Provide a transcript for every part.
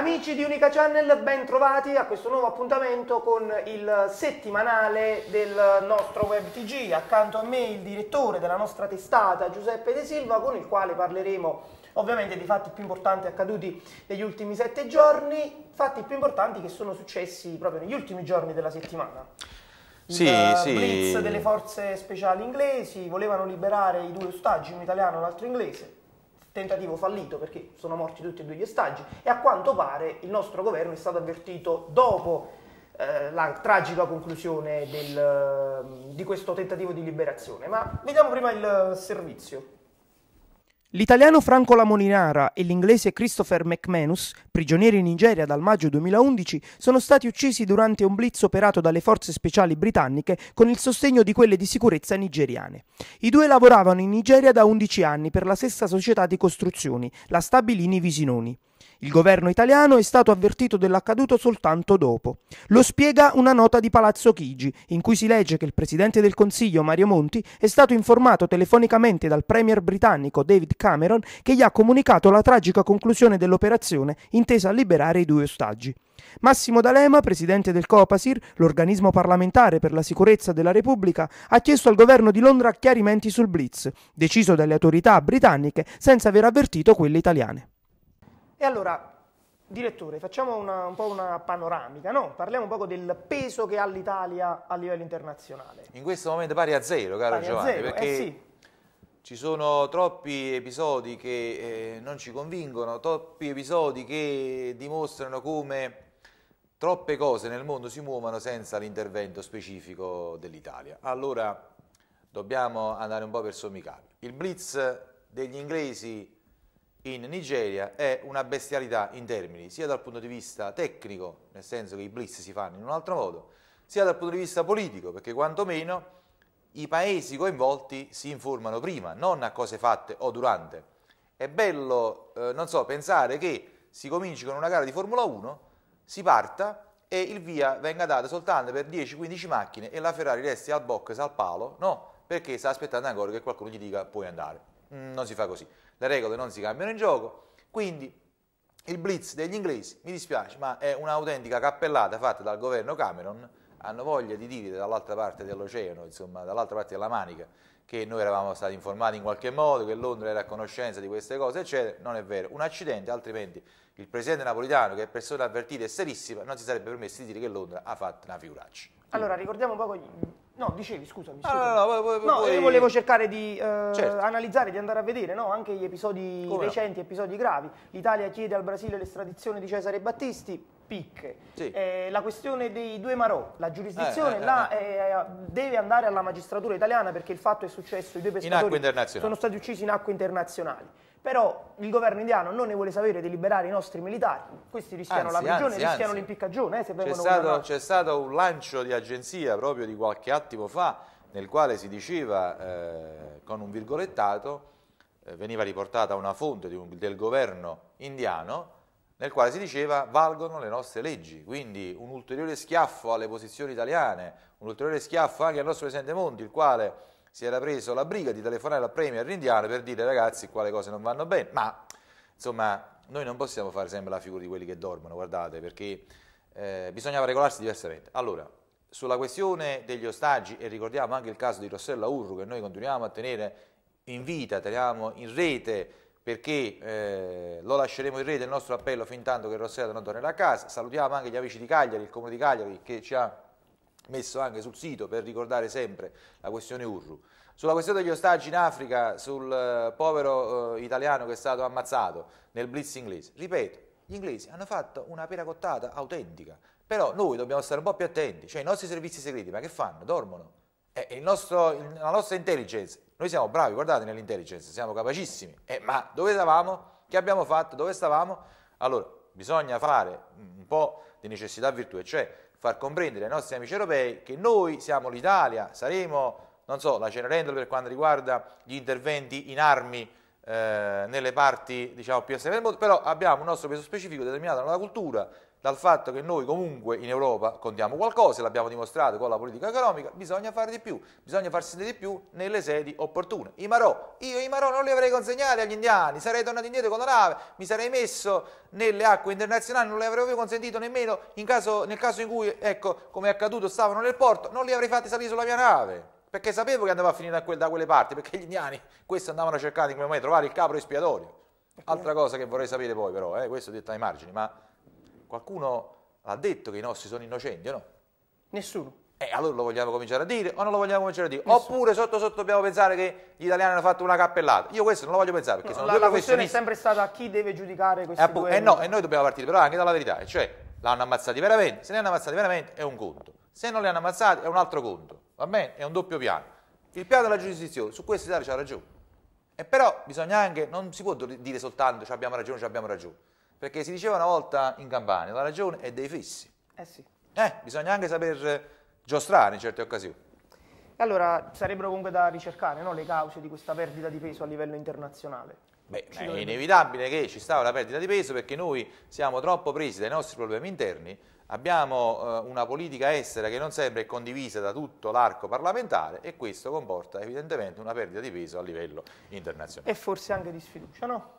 Amici di Unica Channel, ben trovati a questo nuovo appuntamento con il settimanale del nostro web TG. Accanto a me il direttore della nostra testata Giuseppe De Silva con il quale parleremo ovviamente dei fatti più importanti accaduti negli ultimi sette giorni, fatti più importanti che sono successi proprio negli ultimi giorni della settimana. Il sì, sì. blitz delle forze speciali inglesi volevano liberare i due ostaggi, un italiano e un altro inglese tentativo fallito perché sono morti tutti e due gli ostaggi e a quanto pare il nostro governo è stato avvertito dopo eh, la tragica conclusione del, di questo tentativo di liberazione. Ma vediamo prima il eh, servizio. L'italiano Franco Lamolinara e l'inglese Christopher McManus, prigionieri in Nigeria dal maggio 2011, sono stati uccisi durante un blitz operato dalle forze speciali britanniche con il sostegno di quelle di sicurezza nigeriane. I due lavoravano in Nigeria da 11 anni per la stessa società di costruzioni, la Stabilini Visinoni. Il governo italiano è stato avvertito dell'accaduto soltanto dopo. Lo spiega una nota di Palazzo Chigi, in cui si legge che il presidente del Consiglio Mario Monti è stato informato telefonicamente dal premier britannico David Cameron che gli ha comunicato la tragica conclusione dell'operazione intesa a liberare i due ostaggi. Massimo D'Alema, presidente del Copasir, l'organismo parlamentare per la sicurezza della Repubblica, ha chiesto al governo di Londra chiarimenti sul blitz, deciso dalle autorità britanniche senza aver avvertito quelle italiane. E allora, direttore, facciamo una, un po' una panoramica, no? Parliamo un po' del peso che ha l'Italia a livello internazionale. In questo momento pari a zero, caro pari Giovanni, zero, perché... Eh sì. Ci sono troppi episodi che eh, non ci convincono, troppi episodi che dimostrano come troppe cose nel mondo si muovono senza l'intervento specifico dell'Italia. Allora dobbiamo andare un po' per sommi capi. Il blitz degli inglesi in Nigeria è una bestialità in termini sia dal punto di vista tecnico, nel senso che i blitz si fanno in un altro modo, sia dal punto di vista politico, perché quantomeno i paesi coinvolti si informano prima, non a cose fatte o durante. È bello, eh, non so, pensare che si cominci con una gara di Formula 1, si parta e il via venga dato soltanto per 10-15 macchine e la Ferrari resti al box al palo, no? Perché sta aspettando ancora che qualcuno gli dica puoi andare. Mm, non si fa così le regole non si cambiano in gioco, quindi il blitz degli inglesi, mi dispiace, ma è un'autentica cappellata fatta dal governo Cameron, hanno voglia di dire dall'altra parte dell'oceano, insomma dall'altra parte della manica, che noi eravamo stati informati in qualche modo, che Londra era a conoscenza di queste cose, eccetera, non è vero, un accidente, altrimenti il presidente napolitano, che è persona avvertita e serissima, non si sarebbe permesso di dire che Londra ha fatto una figuraccia. Allora, ricordiamo un po' No, dicevi, scusami. Ah, scusami. Ah, no, no, poi, no poi... io volevo cercare di eh, certo. analizzare, di andare a vedere no? anche gli episodi Come recenti, no? episodi gravi. L'Italia chiede al Brasile l'estradizione di Cesare Battisti, picche. Sì. Eh, la questione dei due Marò, la giurisdizione eh, eh là, eh, eh. deve andare alla magistratura italiana perché il fatto è successo, i due pescatori sono stati uccisi in acque internazionali. Però il governo indiano non ne vuole sapere di liberare i nostri militari, questi rischiano anzi, la prigione, anzi, rischiano l'impiccagione. Eh, c'è, stato, c'è stato un lancio di agenzia proprio di qualche attimo fa nel quale si diceva eh, con un virgolettato, eh, veniva riportata una fonte un, del governo indiano, nel quale si diceva valgono le nostre leggi, quindi un ulteriore schiaffo alle posizioni italiane, un ulteriore schiaffo anche al nostro Presidente Monti, il quale si era preso la briga di telefonare al Premier indiano per dire ragazzi quale cose non vanno bene, ma insomma noi non possiamo fare sempre la figura di quelli che dormono, guardate, perché eh, bisognava regolarsi diversamente. Allora, sulla questione degli ostaggi, e ricordiamo anche il caso di Rossella Urru, che noi continuiamo a tenere in vita, teniamo in rete, perché eh, lo lasceremo in rete il nostro appello fin tanto che Rossella non tornerà a casa. Salutiamo anche gli amici di Cagliari, il Comune di Cagliari, che ci ha messo anche sul sito per ricordare sempre la questione Urru. Sulla questione degli ostaggi in Africa, sul eh, povero eh, italiano che è stato ammazzato nel blitz inglese, ripeto, gli inglesi hanno fatto una pera cottata autentica, però noi dobbiamo stare un po' più attenti, cioè i nostri servizi segreti, ma che fanno? Dormono. Eh, nostro, la nostra intelligence, noi siamo bravi, guardate nell'intelligence, siamo capacissimi, eh, ma dove eravamo? Che abbiamo fatto? Dove stavamo? Allora, bisogna fare un po' di necessità virtù, cioè far comprendere ai nostri amici europei che noi siamo l'Italia, saremo non so, la Cenerentola per quanto riguarda gli interventi in armi eh, nelle parti diciamo, più esterne del mondo, però abbiamo un nostro peso specifico determinato dalla cultura, dal fatto che noi comunque in Europa contiamo qualcosa, l'abbiamo dimostrato con la politica economica, bisogna fare di più, bisogna farsi di più nelle sedi opportune. I Marò, io i Marò non li avrei consegnati agli indiani, sarei tornato indietro con la nave, mi sarei messo nelle acque internazionali, non le avrei più consentito nemmeno caso, nel caso in cui, ecco, come è accaduto, stavano nel porto, non li avrei fatti salire sulla mia nave. Perché sapevo che andava a finire da, quel, da quelle parti, perché gli indiani questo andavano a cercare in come mai trovare il capro espiatorio. Altra cosa che vorrei sapere poi però, eh, questo detto ai margini, ma Qualcuno ha detto che i nostri sono innocenti o no? Nessuno. E eh, allora lo vogliamo cominciare a dire o non lo vogliamo cominciare a dire? Nessuno. Oppure sotto sotto dobbiamo pensare che gli italiani hanno fatto una cappellata? Io questo non lo voglio pensare perché no, sono la, due la questione è sempre stata chi deve giudicare questi eh, due... Eh no, e eh, noi dobbiamo partire però anche dalla verità, cioè l'hanno ammazzati veramente, se li hanno ammazzati veramente è un conto, se non li hanno ammazzati è un altro conto, va bene? È un doppio piano. Il piano della giurisdizione, su questo Italia c'ha ragione. E però bisogna anche, non si può dire soltanto abbiamo ragione, ci abbiamo ragione perché si diceva una volta in Campania, la ragione è dei fissi. Eh sì. Eh, bisogna anche saper eh, giostrare in certe occasioni. Allora, sarebbero comunque da ricercare no, le cause di questa perdita di peso a livello internazionale. Beh, è inevitabile che ci sta una perdita di peso perché noi siamo troppo presi dai nostri problemi interni, abbiamo eh, una politica estera che non sempre è condivisa da tutto l'arco parlamentare e questo comporta evidentemente una perdita di peso a livello internazionale. E forse anche di sfiducia, no?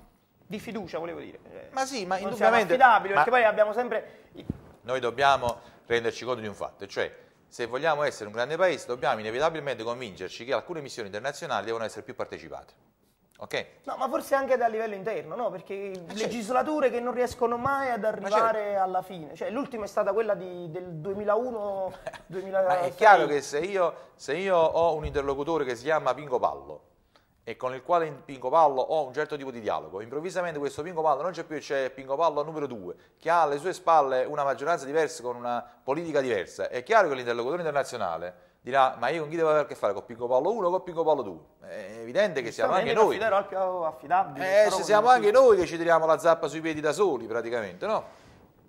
di fiducia, volevo dire. Eh, ma sì, ma non indubbiamente... Non affidabili, perché poi abbiamo sempre... Noi dobbiamo renderci conto di un fatto, cioè se vogliamo essere un grande paese dobbiamo inevitabilmente convincerci che alcune missioni internazionali devono essere più partecipate. Okay. No, ma forse anche a livello interno, no? Perché ah, legislature che non riescono mai ad certo. arrivare certo. alla fine. Cioè, l'ultima è stata quella di, del 2001-2006. ma è chiaro che se io, se io ho un interlocutore che si chiama Pingo Pallo, e con il quale Pinco Pallo ho un certo tipo di dialogo. Improvvisamente questo Pinco Pallo non c'è più, c'è Pinco Pallo numero 2, che ha alle sue spalle una maggioranza diversa con una politica diversa. È chiaro che l'interlocutore internazionale dirà ma io con chi devo avere a che fare? Con Pinco Pallo 1 o con Pinco Pallo 2? È evidente che siamo anche noi. Al più affidabile, eh, se siamo anche noi che ci tiriamo la zappa sui piedi da soli praticamente, no?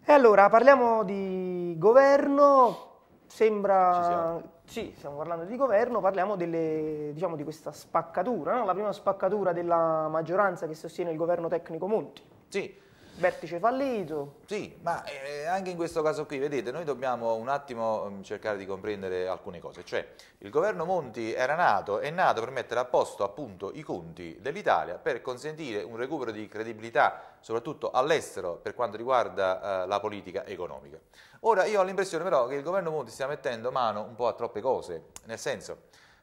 E allora parliamo di governo, sembra sì, stiamo parlando di governo, parliamo delle, diciamo, di questa spaccatura, no? la prima spaccatura della maggioranza che sostiene il governo tecnico Monti. Sì, Vertice fallito. Sì, ma eh, anche in questo caso qui, vedete, noi dobbiamo un attimo mm, cercare di comprendere alcune cose. Cioè, il governo Monti era nato, è nato per mettere a posto appunto i conti dell'Italia, per consentire un recupero di credibilità, soprattutto all'estero, per quanto riguarda eh, la politica economica. Ora, io ho l'impressione però che il governo Monti stia mettendo mano un po' a troppe cose, nel senso,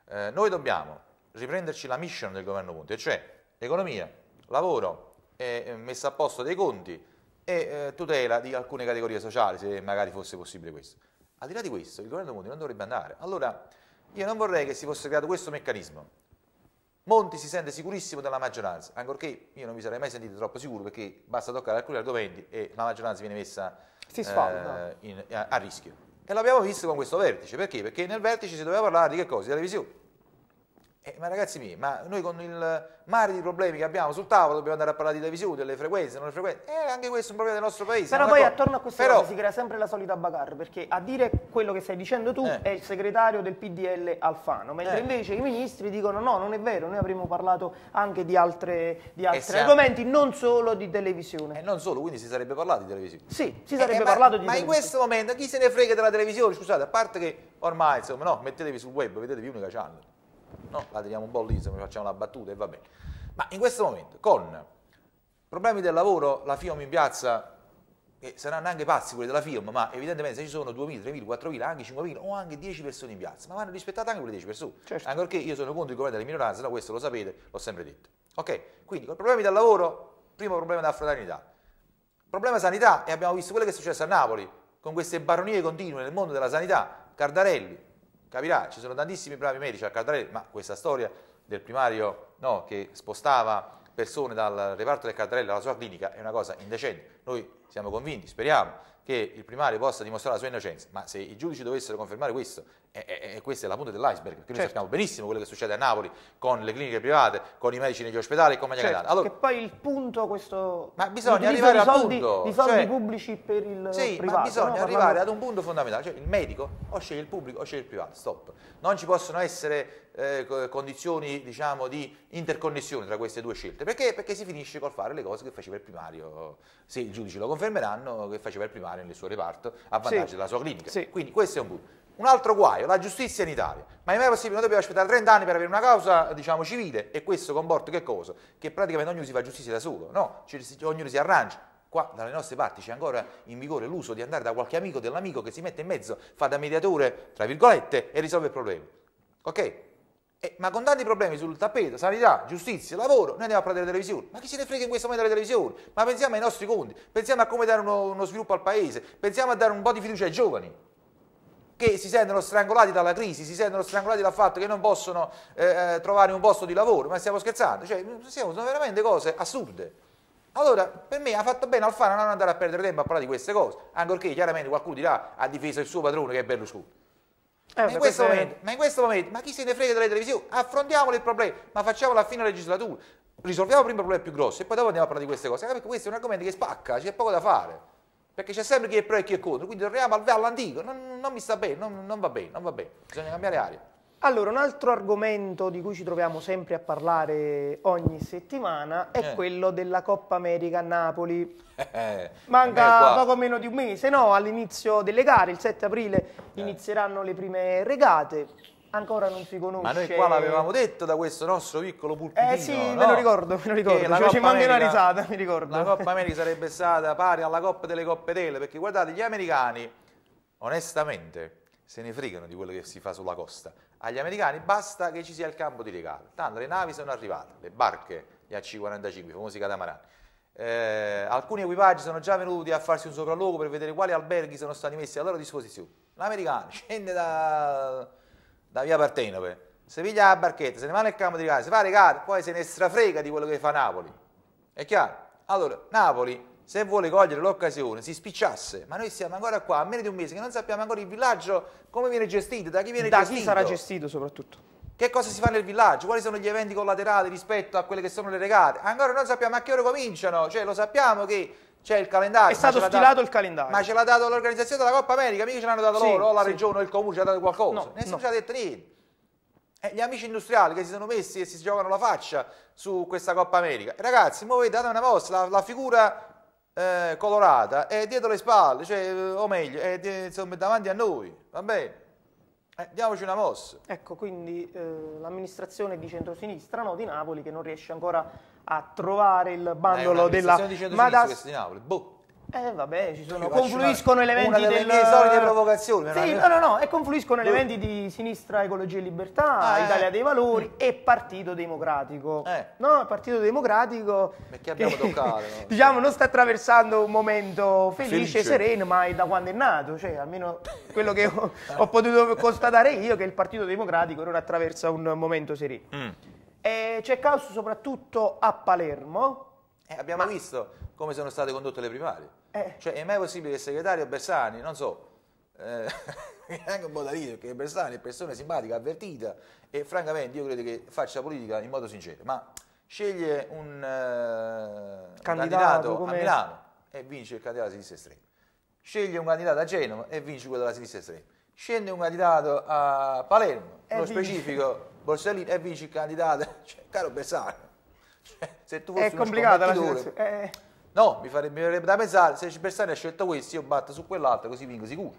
eh, noi dobbiamo riprenderci la mission del governo Monti, cioè economia, lavoro, eh, messa a posto dei conti e eh, tutela di alcune categorie sociali, se magari fosse possibile questo. Al di là di questo, il governo Monti non dovrebbe andare. Allora, io non vorrei che si fosse creato questo meccanismo. Monti si sente sicurissimo della maggioranza, ancorché io non mi sarei mai sentito troppo sicuro perché basta toccare alcuni argomenti e la maggioranza viene messa eh, in, a, a rischio. E l'abbiamo visto con questo vertice, perché? Perché nel vertice si doveva parlare di che cosa? Di televisione. Eh, ma ragazzi miei, ma noi con il mare di problemi che abbiamo sul tavolo dobbiamo andare a parlare di televisione, delle frequenze, non le frequenze. Eh, anche questo è un problema del nostro paese. Però poi attorno a questo Però... si crea sempre la solita bagarre, perché a dire quello che stai dicendo tu eh. è il segretario del PDL Alfano, mentre eh. invece i ministri dicono no, non è vero, noi avremmo parlato anche di, altre, di eh, altri siamo... argomenti, non solo di televisione. E eh, non solo, quindi si sarebbe parlato di televisione. Sì, si sarebbe eh, parlato ma, di televisione. Ma in questo momento chi se ne frega della televisione? Scusate, a parte che ormai, insomma, no, mettetevi sul web, vedetevi unica channel no? la tiriamo un po' lì, se facciamo la battuta e va bene. Ma in questo momento, con problemi del lavoro, la FIOM in piazza, e saranno anche pazzi quelli della FIOM, ma evidentemente se ci sono 2.000, 3.000, 4.000, anche 5.000 o anche 10 persone in piazza, ma vanno rispettate anche quelle 10 persone, certo. anche perché io sono contro il governo delle minoranze, no, questo lo sapete, l'ho sempre detto. Ok, quindi con problemi del lavoro, primo problema da affrontare in Italia. Problema sanità, e abbiamo visto quello che è successo a Napoli, con queste baronie continue nel mondo della sanità, Cardarelli, capirà, ci sono tantissimi bravi medici a Cardarelli, ma questa storia del primario no, che spostava persone dal reparto del Cardarelli alla sua clinica è una cosa indecente. Noi siamo convinti, speriamo che il primario possa dimostrare la sua innocenza, ma se i giudici dovessero confermare questo, e, e, e questa è la punta dell'iceberg, perché certo. noi sappiamo benissimo quello che succede a Napoli con le cliniche private, con i medici negli ospedali e con Magna certo, allora, Che poi il punto, questo... Ma bisogna arrivare al punto... I soldi cioè, pubblici per il sì, privato. ma bisogna no? arrivare ad un punto fondamentale, cioè il medico o sceglie il pubblico o sceglie il privato, stop. Non ci possono essere eh, condizioni diciamo, di interconnessione tra queste due scelte. Perché? Perché si finisce col fare le cose che faceva il primario, se i giudici lo confermeranno, che faceva il primario nel suo reparto a vantaggio sì. della sua clinica. Sì. Quindi questo è un punto. Un altro guaio, la giustizia in Italia. Ma è mai possibile, noi dobbiamo aspettare 30 anni per avere una causa, diciamo, civile e questo comporta che cosa? Che praticamente ognuno si fa giustizia da solo, no? Ognuno si arrangia. Qua dalle nostre parti c'è ancora in vigore l'uso di andare da qualche amico dell'amico che si mette in mezzo, fa da mediatore, tra virgolette, e risolve il problema. Ok? Eh, ma con tanti problemi sul tappeto, sanità, giustizia, lavoro, noi andiamo a prendere televisione. Ma chi se ne frega in questo momento della televisione? Ma pensiamo ai nostri conti, pensiamo a come dare uno, uno, sviluppo al paese, pensiamo a dare un po' di fiducia ai giovani che si sentono strangolati dalla crisi, si sentono strangolati dal fatto che non possono eh, eh trovare un posto di lavoro. Ma stiamo scherzando? Cioè, mm, sono veramente cose assurde. Allora, per me ha fatto bene Alfano non andare a perdere tempo a parlare di queste cose, ancorché chiaramente qualcuno dirà ha difeso il suo padrone che è Berlusconi. Eh, ma, in questo queste... momento, ma in questo momento, ma chi se ne frega delle televisioni? Affrontiamo il problema, ma facciamolo a fine legislatura. Risolviamo prima i problemi più grossi e poi dopo andiamo a parlare di queste cose. Perché questo è un argomento che spacca, c'è poco da fare. Perché c'è sempre chi è pro e chi è contro. Quindi torniamo all'antico. Non, non mi sta bene, non, non va bene, non va bene. Bisogna cambiare aria. Allora, un altro argomento di cui ci troviamo sempre a parlare ogni settimana è eh. quello della Coppa America a Napoli. Eh, manca poco meno di un mese, no? All'inizio delle gare, il 7 aprile, eh. inizieranno le prime regate. Ancora non si conosce. Ma noi qua l'avevamo detto da questo nostro piccolo eh, pulpitino. Eh sì, no? me lo ricordo, me lo ricordo. Cioè, ci manca una risata, mi ricordo. La Coppa America sarebbe stata pari alla Coppa delle Coppe Tele, perché guardate, gli americani, onestamente se ne fregano di quello che si fa sulla costa. Agli americani basta che ci sia il campo di regalo. Tanto le navi sono arrivate, le barche, gli AC-45, i famosi catamarani. Eh, alcuni equipaggi sono già venuti a farsi un sopralluogo per vedere quali alberghi sono stati messi a loro disposizione. L'americano scende da, da via Partenope, si piglia la barchetta, se ne va nel campo di regalo, si fa regalo, poi se ne strafrega di quello che fa Napoli. È chiaro? Allora, Napoli se vuole cogliere l'occasione, si spicciasse, ma noi siamo ancora qua a meno di un mese che non sappiamo ancora il villaggio come viene gestito, da chi viene da gestito. Da chi sarà gestito soprattutto. Che cosa si fa nel villaggio? Quali sono gli eventi collaterali rispetto a quelle che sono le regate? Ancora non sappiamo a che ora cominciano, cioè lo sappiamo che c'è il calendario. È stato stilato dato, il calendario. Ma ce l'ha dato l'organizzazione della Coppa America, mica ce l'hanno dato sì, loro, o la sì. regione o il comune ci ha dato qualcosa. No, Nessuno no. ci ha detto niente. Eh, gli amici industriali che si sono messi e si giocano la faccia su questa Coppa America. Ragazzi, muovete, date una vostra, la, la figura eh, colorata è dietro le spalle, cioè, o meglio, è insomma, davanti a noi, va bene? Eh, diamoci una mossa. Ecco, quindi eh, l'amministrazione di centrosinistra no, di Napoli che non riesce ancora a trovare il bandolo della... Di centrosinistra Madas... di Napoli, boh. Eh vabbè, ci sono, confluiscono elementi una delle del... mie solite provocazioni. Sì, no, no, no, e confluiscono boh. elementi di Sinistra Ecologia e Libertà, ah, Italia dei Valori e Partito Democratico. Eh. No, il Partito Democratico... Perché abbiamo che, toccato? No? diciamo, non sta attraversando un momento felice, felice. sereno, ma è da quando è nato, cioè almeno quello che ho, ho potuto constatare io, che il Partito Democratico non attraversa un momento sereno. Mm. c'è caos soprattutto a Palermo. Eh, abbiamo ma... visto come sono state condotte le primarie. Eh. Cioè, è mai possibile che il segretario Bersani, non so, eh, è anche un po' da ridere, perché Bersani è persona simpatica, avvertita e francamente io credo che faccia politica in modo sincero, ma sceglie un, eh, candidato, candidato a Milano e vince il candidato alla sinistra estrema. Sceglie un candidato a Genova e vince quello della sinistra estrema. Scende un candidato a Palermo, nello specifico Borsellino, e vince il candidato. Cioè, caro Bersani, cioè, se tu fossi è complicata la situazione. Eh. No, mi farebbe, mi farebbe da pensare, se Bersani ha scelto questo, io batto su quell'altro, così vinco sicuro.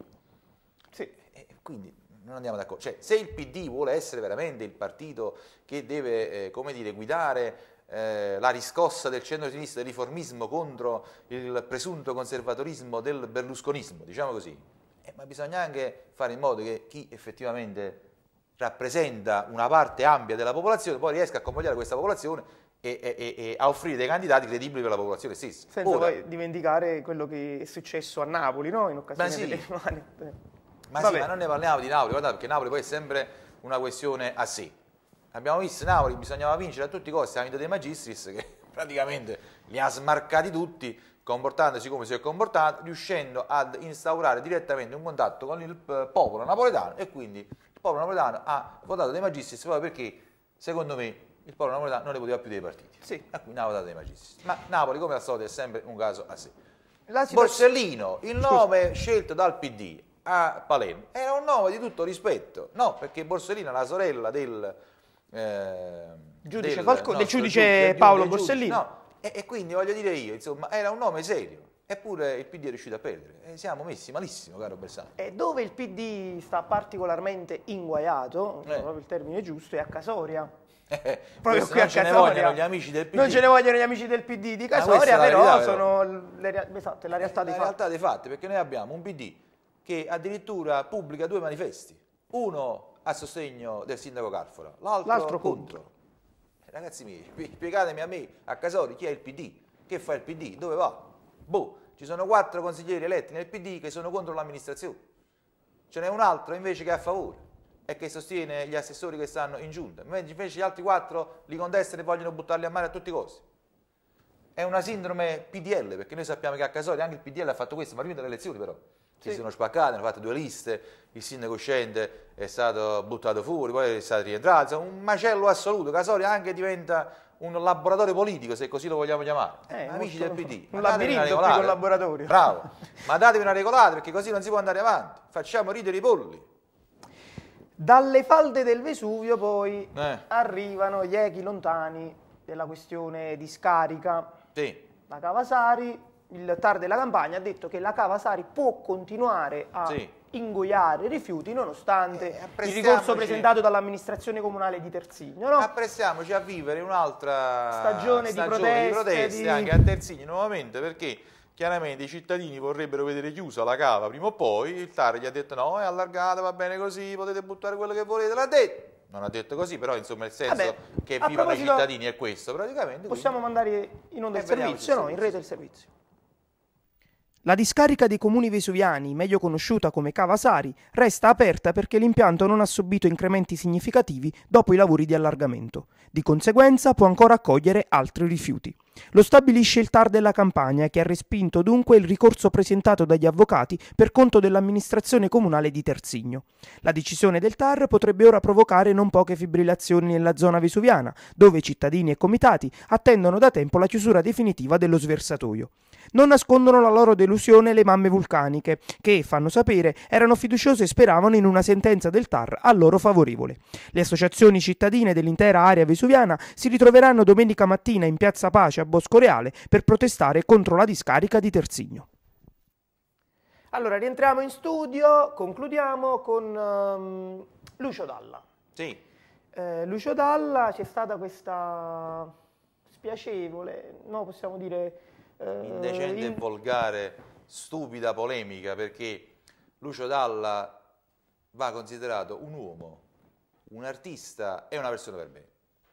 Sì, e quindi non andiamo d'accordo. Cioè, se il PD vuole essere veramente il partito che deve, eh, come dire, guidare eh, la riscossa del centro-sinistra, del riformismo contro il presunto conservatorismo del berlusconismo, diciamo così, eh, ma bisogna anche fare in modo che chi effettivamente rappresenta una parte ampia della popolazione poi riesca a accompagnare questa popolazione e, e, e, a offrire dei candidati credibili per la popolazione stessa. Senza Ora, poi dimenticare quello che è successo a Napoli, no? In occasione sì. delle mani. Ma Vabbè. sì, ma non ne parliamo di Napoli, guardate, perché Napoli poi è sempre una questione a sé. Abbiamo visto Napoli, bisognava vincere a tutti i costi, ha vinto dei magistris che praticamente li ha smarcati tutti, comportandosi come si è comportato, riuscendo ad instaurare direttamente un contatto con il eh, popolo napoletano e quindi il popolo napoletano ha votato dei magistris proprio perché, secondo me, il popolo napoletano non ne poteva più dei partiti. Sì. A cui Napoli ha dei magistrati. Ma Napoli, come al solito, è sempre un caso a sé. Situazione... Borsellino, il nome Scusa. scelto dal PD a Palermo, era un nome di tutto rispetto. No, perché Borsellino è la sorella del... Eh, giudice, del, qualco... del giudice, giudice Paolo giudice, Borsellino. No, e, e, quindi voglio dire io, insomma, era un nome serio. Eppure il PD è riuscito a perdere. E siamo messi malissimo, caro Bersani. E dove il PD sta particolarmente inguaiato, eh. proprio il termine giusto, è a Casoria proprio qui non a ce ne vogliono gli amici del PD. Non ce ne vogliono gli amici del PD di Casoria, ah, però verità, sono le, esatto, la realtà dei la fatti. realtà dei fatti, perché noi abbiamo un PD che addirittura pubblica due manifesti, uno a sostegno del sindaco Carfora, l'altro contro. contro. Ragazzi miei, spiegatemi a me, a Casori, chi è il PD? Che fa il PD? Dove va? Boh, ci sono quattro consiglieri eletti nel PD che sono contro l'amministrazione. Ce n'è un altro invece che è a favore e che sostiene gli assessori che stanno in giunta, mentre invece gli altri quattro li contestano e vogliono buttarli a mare a tutti i costi. È una sindrome PDL, perché noi sappiamo che a Casori anche il PDL ha fatto questo, ma prima delle elezioni però. Sì. Si sono spaccati, hanno fatto due liste, il sindaco Scende è stato buttato fuori, poi è stato rientrato, insomma, un macello assoluto. Casori anche diventa un laboratorio politico, se così lo vogliamo chiamare. Eh, Amici del PD, un labirinto più un laboratorio. Bravo, ma datevi una regolata perché così non si può andare avanti. Facciamo ridere i polli. Dalle falde del Vesuvio poi eh. arrivano gli echi lontani della questione di scarica. Sì. La Cavasari, il TAR della Campania ha detto che la Cavasari può continuare a sì. ingoiare rifiuti nonostante eh, il ricorso presentato dall'amministrazione comunale di Terzigno. No? Apprestiamoci a vivere un'altra stagione, stagione, di proteste, di proteste di... anche a Terzigno nuovamente perché Chiaramente i cittadini vorrebbero vedere chiusa la cava prima o poi, il TAR gli ha detto no, è allargata, va bene così, potete buttare quello che volete, l'ha detto! Non ha detto così, però insomma il senso Vabbè, che viva dai cittadini è questo praticamente. Possiamo quindi... mandare in onda il servizio, no, in rete il servizio. La discarica dei comuni vesuviani, meglio conosciuta come Cava Sari, resta aperta perché l'impianto non ha subito incrementi significativi dopo i lavori di allargamento. Di conseguenza può ancora accogliere altri rifiuti. Lo stabilisce il TAR della Campania, che ha respinto dunque il ricorso presentato dagli avvocati per conto dell'amministrazione comunale di Terzigno. La decisione del TAR potrebbe ora provocare non poche fibrillazioni nella zona vesuviana, dove cittadini e comitati attendono da tempo la chiusura definitiva dello sversatoio. Non nascondono la loro delusione le mamme vulcaniche, che, fanno sapere, erano fiduciose e speravano in una sentenza del TAR a loro favorevole. Le associazioni cittadine dell'intera area vesuviana si ritroveranno domenica mattina in Piazza Pace a Bosco Reale per protestare contro la discarica di Terzigno. Allora, rientriamo in studio, concludiamo con um, Lucio Dalla. Sì. Eh, Lucio Dalla c'è stata questa spiacevole, no, possiamo dire... Eh, Indecente, in... volgare, stupida polemica, perché Lucio Dalla va considerato un uomo, un artista e una persona per bene.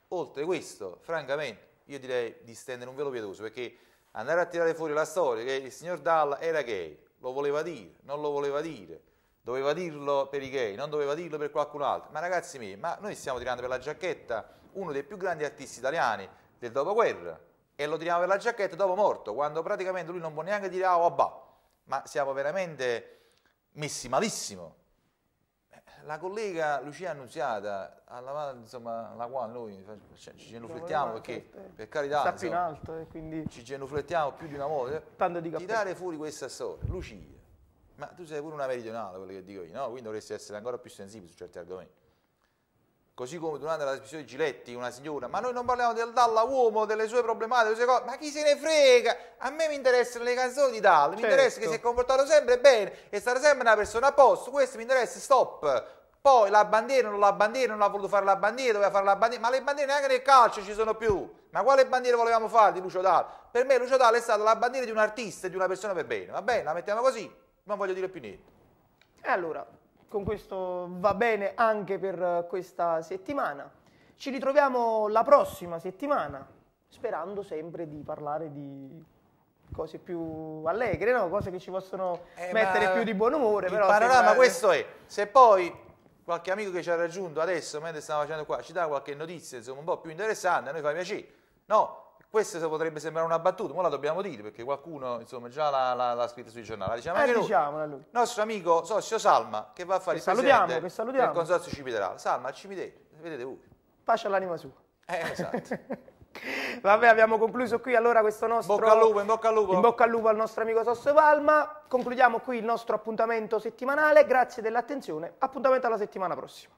Oltre questo, francamente, io direi di stendere un velo pietoso, perché andare a tirare fuori la storia che il signor Dalla era gay, lo voleva dire, non lo voleva dire, doveva dirlo per i gay, non doveva dirlo per qualcun altro. Ma ragazzi miei, ma noi stiamo tirando per la giacchetta uno dei più grandi artisti italiani del dopoguerra e lo tiriamo per la giacchetta dopo morto, quando praticamente lui non può neanche dire ah, oh, bah. ma siamo veramente messi malissimo la collega Lucia Annunziata, alla, insomma, alla quale noi ci genuflettiamo perché per carità Sappi insomma, in alto, eh, quindi... ci genuflettiamo più di una volta, Tanto di tirare fuori questa storia. Lucia, ma tu sei pure una meridionale, quello che dico io, no? quindi dovresti essere ancora più sensibile su certi argomenti. Così come durante la trasmissione di Giletti, una signora, ma noi non parliamo del Dalla uomo, delle sue problematiche, delle sue cose, ma chi se ne frega? A me mi interessano le canzoni di Dalla, mi certo. interessa che certo. si è comportato sempre bene, è stata sempre una persona a posto, questo mi interessa, stop. Poi la bandiera, non la bandiera, non ha voluto fare la bandiera, doveva fare la bandiera, ma le bandiere neanche nel calcio ci sono più. Ma quale bandiera volevamo fare di Lucio Dalla? Per me Lucio Dalla è stata la bandiera di un artista, di una persona per bene, va bene, la mettiamo così, non voglio dire più niente. E allora, con questo va bene anche per questa settimana. Ci ritroviamo la prossima settimana, sperando sempre di parlare di cose più allegre, no? cose che ci possono eh, mettere più di buon umore. Il però, panorama questo è, se poi qualche amico che ci ha raggiunto adesso, mentre stiamo facendo qua, ci dà qualche notizia insomma, un po' più interessante, a noi fa piacere. No, questo potrebbe sembrare una battuta, ma la dobbiamo dire perché qualcuno insomma, già l'ha, scritta sui giornali. Diciamo, eh, diciamola lui. Nostro amico socio Salma, che va a fare che il salutiamo, che salutiamo. del Consorzio Cimitero. Salma, al cimitero, vedete voi. Pace all'anima sua. Eh, esatto. Vabbè, abbiamo concluso qui allora questo nostro... Bocca al lupo, in bocca al lupo. In bocca al lupo al nostro amico Sosso Palma. Concludiamo qui il nostro appuntamento settimanale. Grazie dell'attenzione. Appuntamento alla settimana prossima.